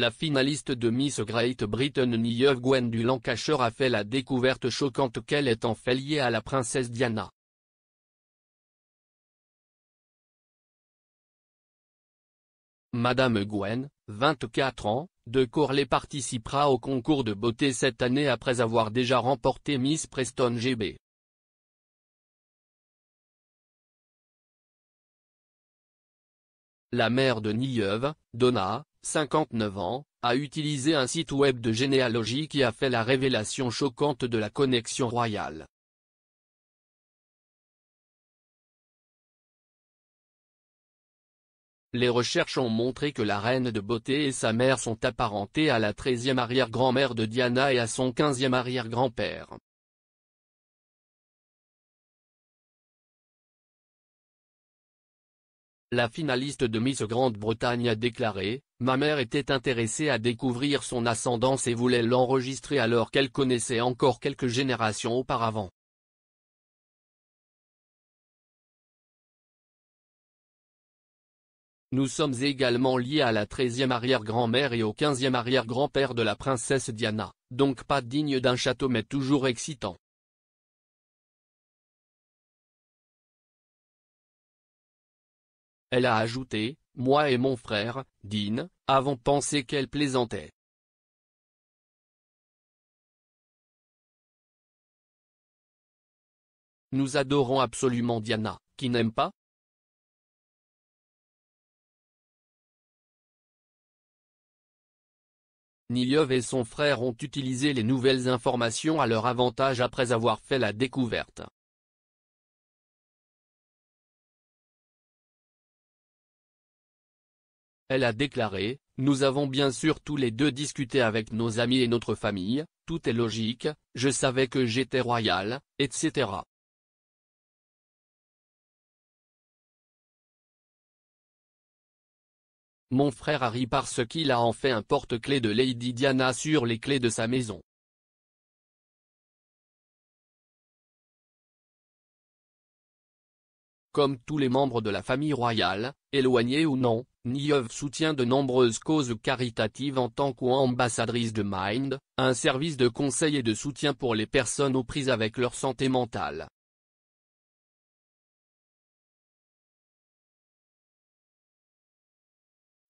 La finaliste de Miss Great Britain Nieuve Gwen du Lancashire a fait la découverte choquante qu'elle est en fait liée à la princesse Diana. Madame Gwen, 24 ans, de Corley participera au concours de beauté cette année après avoir déjà remporté Miss Preston GB. La mère de Nieuve, Donna, 59 ans, a utilisé un site web de généalogie qui a fait la révélation choquante de la connexion royale. Les recherches ont montré que la reine de beauté et sa mère sont apparentées à la 13e arrière-grand-mère de Diana et à son 15e arrière-grand-père. La finaliste de Miss Grande-Bretagne a déclaré, Ma mère était intéressée à découvrir son ascendance et voulait l'enregistrer alors qu'elle connaissait encore quelques générations auparavant. Nous sommes également liés à la 13e arrière-grand-mère et au 15e arrière-grand-père de la princesse Diana, donc pas digne d'un château mais toujours excitant. Elle a ajouté, moi et mon frère, Dean, avons pensé qu'elle plaisantait. Nous adorons absolument Diana, qui n'aime pas Niliev et son frère ont utilisé les nouvelles informations à leur avantage après avoir fait la découverte. Elle a déclaré, Nous avons bien sûr tous les deux discuté avec nos amis et notre famille, tout est logique, je savais que j'étais royal, etc. Mon frère Harry parce qu'il a en fait un porte-clés de Lady Diana sur les clés de sa maison. Comme tous les membres de la famille royale, éloignés ou non, Niov soutient de nombreuses causes caritatives en tant qu'ambassadrice de Mind, un service de conseil et de soutien pour les personnes aux prises avec leur santé mentale.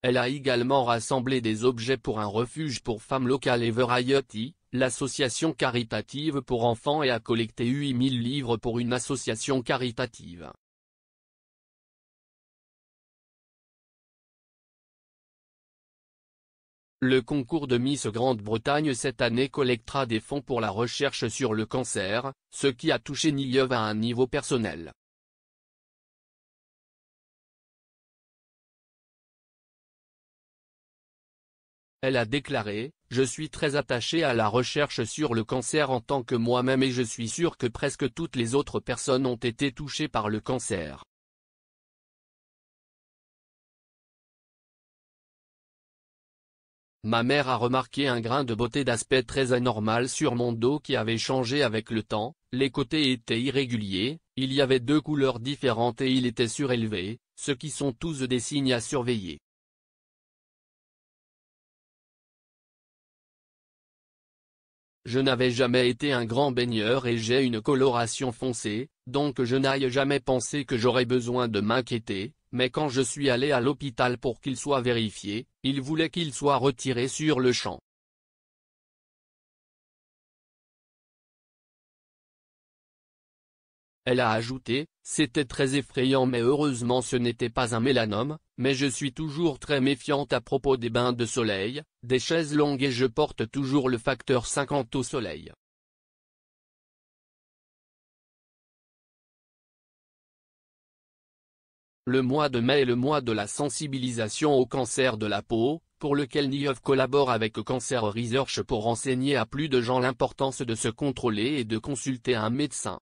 Elle a également rassemblé des objets pour un refuge pour femmes locales et Variety, l'association caritative pour enfants et a collecté 8000 livres pour une association caritative. Le concours de Miss Grande-Bretagne cette année collectera des fonds pour la recherche sur le cancer, ce qui a touché Niliev à un niveau personnel. Elle a déclaré, Je suis très attachée à la recherche sur le cancer en tant que moi-même et je suis sûre que presque toutes les autres personnes ont été touchées par le cancer. Ma mère a remarqué un grain de beauté d'aspect très anormal sur mon dos qui avait changé avec le temps, les côtés étaient irréguliers, il y avait deux couleurs différentes et il était surélevé, ce qui sont tous des signes à surveiller. Je n'avais jamais été un grand baigneur et j'ai une coloration foncée, donc je n'aille jamais penser que j'aurais besoin de m'inquiéter, mais quand je suis allé à l'hôpital pour qu'il soit vérifié, il voulait qu'il soit retiré sur le champ. Elle a ajouté, c'était très effrayant mais heureusement ce n'était pas un mélanome, mais je suis toujours très méfiante à propos des bains de soleil, des chaises longues et je porte toujours le facteur 50 au soleil. Le mois de mai est le mois de la sensibilisation au cancer de la peau, pour lequel NIEV collabore avec Cancer Research pour enseigner à plus de gens l'importance de se contrôler et de consulter un médecin.